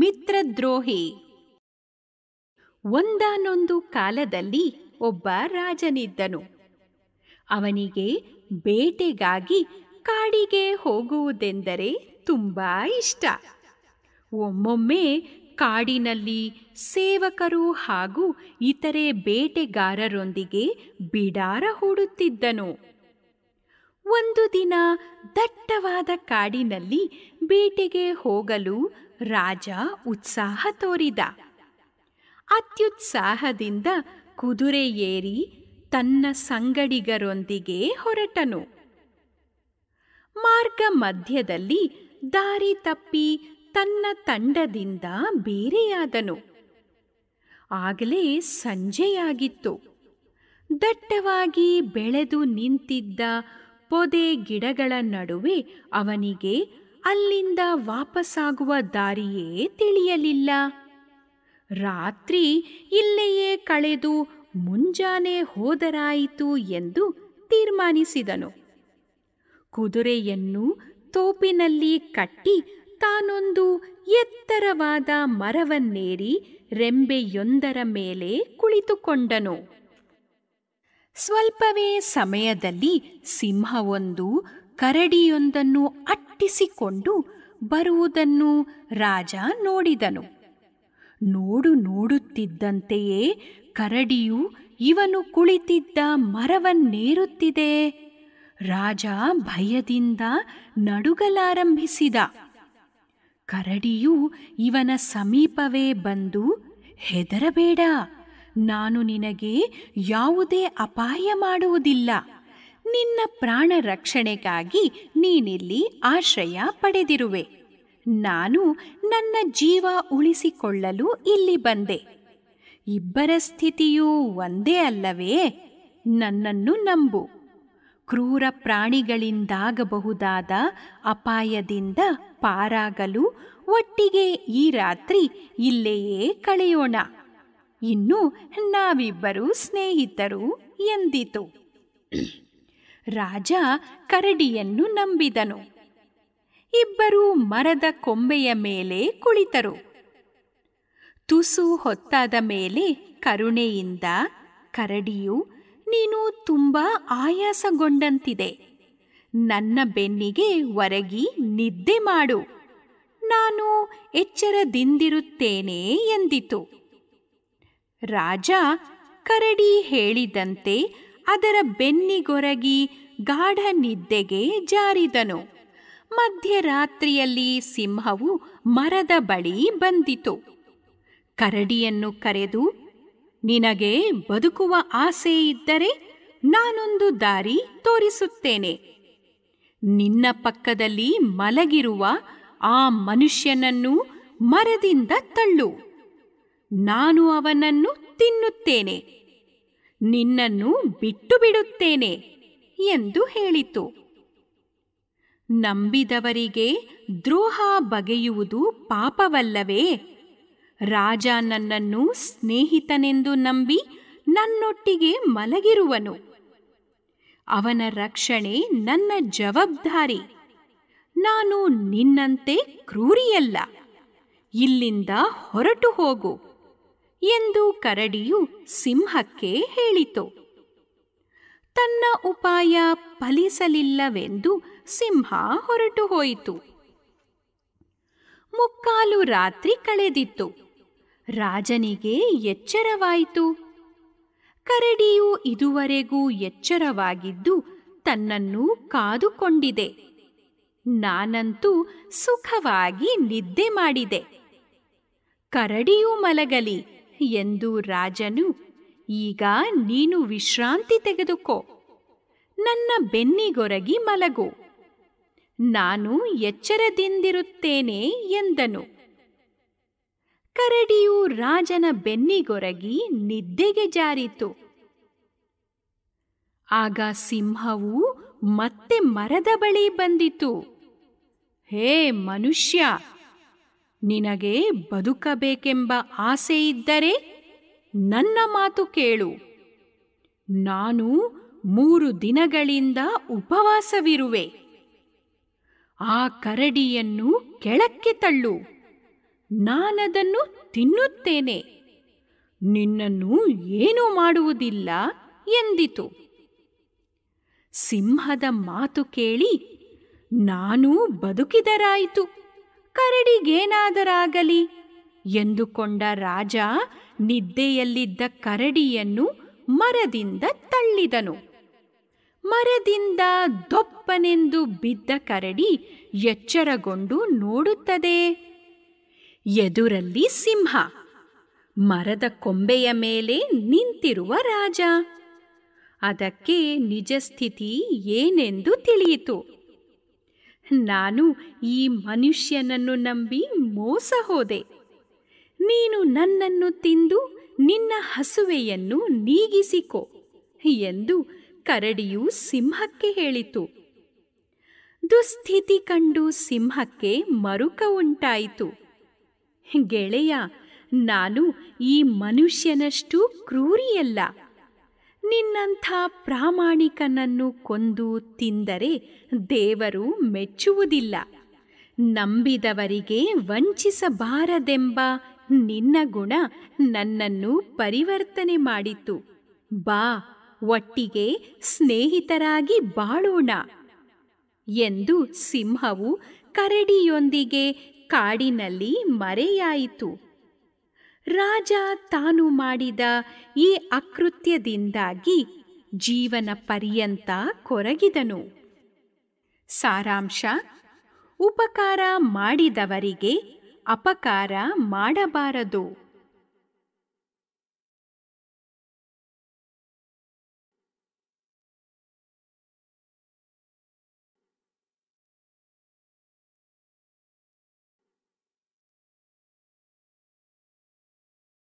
ಮಿತ್ರದ್ರೋಹಿ ಒಂದಾನೊಂದು ಕಾಲದಲ್ಲಿ ಒಬ್ಬ ರಾಜನಿದ್ದನು ಅವನಿಗೆ ಬೇಟೆಗಾಗಿ ಕಾಡಿಗೆ ಹೋಗುವುದೆಂದರೆ ತುಂಬ ಇಷ್ಟ ಒಮ್ಮೊಮ್ಮೆ ಕಾಡಿನಲ್ಲಿ ಸೇವಕರು ಹಾಗೂ ಇತರೆ ಬೇಟೆಗಾರರೊಂದಿಗೆ ಬಿಡಾರ ಹೂಡುತ್ತಿದ್ದನು ಒಂದು ದಿನ ದಟ್ಟವಾದ ಕಾಡಿನಲ್ಲಿ ಬೇಟೆಗೆ ಹೋಗಲು ರಾಜ ಉತ್ಸಾಹ ತೋರಿದ ಅತ್ಯುತ್ಸಾಹದಿಂದ ಕುದುರೆ ಏರಿ ತನ್ನ ಸಂಗಡಿಗರೊಂದಿಗೆ ಹೊರಟನು ಮಾರ್ಗ ಮಧ್ಯದಲ್ಲಿ ದಾರಿ ತಪ್ಪಿ ತನ್ನ ತಂಡದಿಂದ ಬೇರೆಯಾದನು ಆಗಲೇ ಸಂಜೆಯಾಗಿತ್ತು ದಟ್ಟವಾಗಿ ಬೆಳೆದು ನಿಂತಿದ್ದ ಪೊದೆ ಗಿಡಗಳ ನಡುವೆ ಅವನಿಗೆ ಅಲ್ಲಿಂದ ವಾಪಸಾಗುವ ದಾರಿಯೇ ತಿಳಿಯಲಿಲ್ಲ ರಾತ್ರಿ ಇಲ್ಲೆಯೇ ಕಳೆದು ಮುಂಜಾನೆ ಹೋದರಾಯಿತು ಎಂದು ತೀರ್ಮಾನಿಸಿದನು ಕುದುರೆಯನ್ನು ತೋಪಿನಲ್ಲಿ ಕಟ್ಟಿ ತಾನೊಂದು ಎತ್ತರವಾದ ಮರವನ್ನೇರಿ ರೆಂಬೆಯೊಂದರ ಮೇಲೆ ಕುಳಿತುಕೊಂಡನು ಸ್ವಲ್ಪವೇ ಸಮಯದಲ್ಲಿ ಸಿಂಹವೊಂದು ಕರಡಿಯೊಂದನ್ನು ಅಟ್ಟಿಸಿಕೊಂಡು ಬರುವುದನ್ನು ರಾಜ ನೋಡಿದನು ನೋಡು ನೋಡುತ್ತಿದ್ದಂತೆಯೇ ಕರಡಿಯು ಇವನು ಕುಳಿತಿದ್ದ ಮರವನ್ನೇರುತ್ತಿದೆ ರಾಜ ಭಯದಿಂದ ನಡುಗಲಾರಂಭಿಸಿದ ಕರಡಿಯು ಇವನ ಸಮೀಪವೇ ಬಂದು ಹೆದರಬೇಡ ನಾನು ನಿನಗೆ ಯಾವುದೇ ಅಪಾಯ ಮಾಡುವುದಿಲ್ಲ ನಿನ್ನ ಪ್ರಾಣ ರಕ್ಷಣೆಗಾಗಿ ನೀನಿಲ್ಲಿ ಆಶ್ರಯ ಪಡೆದಿರುವೆ ನಾನು ನನ್ನ ಜೀವ ಉಳಿಸಿಕೊಳ್ಳಲು ಇಲ್ಲಿ ಬಂದೆ ಇಬ್ಬರ ಸ್ಥಿತಿಯೂ ಒಂದೇ ಅಲ್ಲವೇ ನನ್ನನ್ನು ನಂಬು ಕ್ರೂರ ಪ್ರಾಣಿಗಳಿಂದಾಗಬಹುದಾದ ಅಪಾಯದಿಂದ ಪಾರಾಗಲು ಒಟ್ಟಿಗೆ ಈ ರಾತ್ರಿ ಇಲ್ಲೆಯೇ ಕಳೆಯೋಣ ಇನ್ನು ನಾವಿಬ್ಬರು ಸ್ನೇಹಿತರು ಎಂದಿತು ರಾಜ ಕರಡಿಯನ್ನು ನಂಬಿದನು ಇಬ್ಬರೂ ಮರದ ಕೊಂಬೆಯ ಮೇಲೆ ಕುಳಿತರು ತುಸು ಹೊತ್ತಾದ ಮೇಲೆ ಕರುಣೆಯಿಂದ ಕರಡಿಯು ನೀನು ತುಂಬಾ ಆಯಾಸಗೊಂಡಂತಿದೆ ನನ್ನ ಬೆನ್ನಿಗೆ ಒರಗಿ ನಿದ್ದೆ ಮಾಡು ನಾನು ಎಚ್ಚರದಿಂದಿರುತ್ತೇನೆ ಎಂದಿತು ರಾಜ ಕರಡಿ ಹೇಳಿದಂತೆ ಅದರ ಬೆನ್ನಿಗೊರಗಿ ಗಾಢ ನಿದ್ದೆಗೆ ಜಾರಿದನು ಮಧ್ಯರಾತ್ರಿಯಲ್ಲಿ ಸಿಂಹವು ಮರದ ಬಳಿ ಬಂದಿತು ಕರಡಿಯನ್ನು ಕರೆದು ನಿನಗೆ ಬದುಕುವ ಆಸೆ ಇದ್ದರೆ ನಾನೊಂದು ದಾರಿ ತೋರಿಸುತ್ತೇನೆ ನಿನ್ನ ಪಕ್ಕದಲ್ಲಿ ಮಲಗಿರುವ ಆ ಮನುಷ್ಯನನ್ನು ಮರದಿಂದ ತಳ್ಳು ನಾನು ಅವನನ್ನು ತಿನ್ನುತ್ತೇನೆ ನಿನ್ನನ್ನು ಬಿಟ್ಟು ಬಿಡುತ್ತೇನೆ ಎಂದು ಹೇಳಿತು ನಂಬಿದವರಿಗೆ ದ್ರೋಹ ಬಗೆಯುವುದು ಪಾಪವಲ್ಲವೇ ರಾಜ ನನ್ನನ್ನು ಸ್ನೇಹಿತನೆಂದು ನಂಬಿ ನನ್ನೊಟ್ಟಿಗೆ ಮಲಗಿರುವನು ಅವನ ರಕ್ಷಣೆ ನನ್ನ ಜವಾಬ್ದಾರಿ ನಾನು ನಿನ್ನಂತೆ ಕ್ರೂರಿಯಲ್ಲ ಇಲ್ಲಿಂದ ಹೊರಟು ಹೋಗು ಎಂದು ಕರಡಿಯು ಸಿಂಹಕ್ಕೆ ಹೇಳಿತು ತನ್ನ ಉಪಾಯ ಫಲಿಸಲಿಲ್ಲವೆಂದು ಸಿಂಹ ಹೊರಟು ಹೋಯಿತು ಮುಕ್ಕಾಲು ರಾತ್ರಿ ಕಳೆದಿತ್ತು ರಾಜನಿಗೆ ಎಚ್ಚರವಾಯಿತು ಕರಡಿಯು ಇದುವರೆಗೂ ಎಚ್ಚರವಾಗಿದ್ದು ತನ್ನನ್ನು ಕಾದುಕೊಂಡಿದೆ ನಾನಂತೂ ಸುಖವಾಗಿ ನಿದ್ದೆ ಮಾಡಿದೆ ಕರಡಿಯೂ ಮಲಗಲಿ ಎಂದು ರಾಜನು ಈಗ ನೀನು ವಿಶ್ರಾಂತಿ ತೆಗೆದುಕೋ ನನ್ನ ಬೆನ್ನಿಗೊರಗಿ ಮಲಗು ನಾನು ಎಚ್ಚರದಿಂದಿರುತ್ತೇನೆ ಎಂದನು ಕರಡಿಯು ರಾಜನ ಬೆನ್ನಿಗೊರಗಿ ನಿದ್ದೆಗೆ ಜಾರಿತು ಆಗ ಸಿಂಹವು ಮತ್ತೆ ಮರದ ಬಳಿ ಬಂದಿತು ಹೇ ಮನುಷ್ಯ ನಿನಗೆ ಬದುಕಬೇಕೆಂಬ ಆಸೆಯಿದ್ದರೆ ನನ್ನ ಮಾತು ಕೇಳು ನಾನು ಮೂರು ದಿನಗಳಿಂದ ಉಪವಾಸವಿರುವೆ ಆ ಕರಡಿಯನ್ನು ಕೆಳಕ್ಕೆ ತಳ್ಳು ನಾನದನ್ನು ತಿನ್ನುತ್ತೇನೆ ನಿನ್ನನ್ನು ಏನು ಮಾಡುವುದಿಲ್ಲ ಎಂದಿತು ಸಿಂಹದ ಮಾತು ಕೇಳಿ ನಾನು ಬದುಕಿದರಾಯಿತು ಕರಡಿಗೇನಾದರಾಗಲಿ ಎಂದುಕೊಂಡ ರಾಜ ನಿದ್ದೆಯಲ್ಲಿದ್ದ ಕರಡಿಯನ್ನು ಮರದಿಂದ ತಳ್ಳಿದನು ಮರದಿಂದ ದೊಪ್ಪನೆಂದು ಬಿದ್ದ ಕರಡಿ ಎಚ್ಚರಗೊಂಡು ನೋಡುತ್ತದೆ ಎದುರಲ್ಲಿ ಸಿಂಹ ಮರದ ಕೊಂಬೆಯ ಮೇಲೆ ನಿಂತಿರುವ ರಾಜ ಅದಕ್ಕೆ ನಿಜ ಸ್ಥಿತಿ ಏನೆಂದು ತಿಳಿಯಿತು ನಾನು ಈ ಮನುಷ್ಯನನ್ನು ನಂಬಿ ಮೋಸ ಹೋದೆ ನೀನು ನನ್ನನ್ನು ತಿಂದು ನಿನ್ನ ಹಸುವೆಯನ್ನು ನೀಗಿಸಿಕೋ ಎಂದು ಕರಡಿಯು ಸಿಂಹಕ್ಕೆ ಹೇಳಿತು ದುಸ್ಥಿತಿ ಕಂಡು ಸಿಂಹಕ್ಕೆ ಮರುಕ ಉಂಟಾಯಿತು ಗೆಳೆಯ ನಾನು ಈ ಮನುಷ್ಯನಷ್ಟು ಕ್ರೂರಿಯಲ್ಲ ನಿನ್ನಂಥ ಪ್ರಾಮಾಣಿಕನನ್ನು ಕೊಂದು ತಿಂದರೆ ದೇವರು ಮೆಚ್ಚುವುದಿಲ್ಲ ನಂಬಿದವರಿಗೆ ವಂಚಿಸಬಾರದೆಂಬ ನಿನ್ನ ಗುಣ ನನ್ನನ್ನು ಪರಿವರ್ತನೆ ಮಾಡಿತು ಬಾ ಒಟ್ಟಿಗೆ ಸ್ನೇಹಿತರಾಗಿ ಬಾಳೋಣ ಎಂದು ಸಿಂಹವು ಕರಡಿಯೊಂದಿಗೆ ಕಾಡಿನಲ್ಲಿ ಮರೆಯಾಯಿತು ರಾಜ ತಾನು ಮಾಡಿದ ಈ ಅಕೃತ್ಯದಿಂದಾಗಿ ಜೀವನ ಪರ್ಯಂತ ಕೊರಗಿದನು ಸಾರಾಂಶ ಉಪಕಾರ ಮಾಡಿದವರಿಗೆ ಅಪಕಾರ ಮಾಡಬಾರದು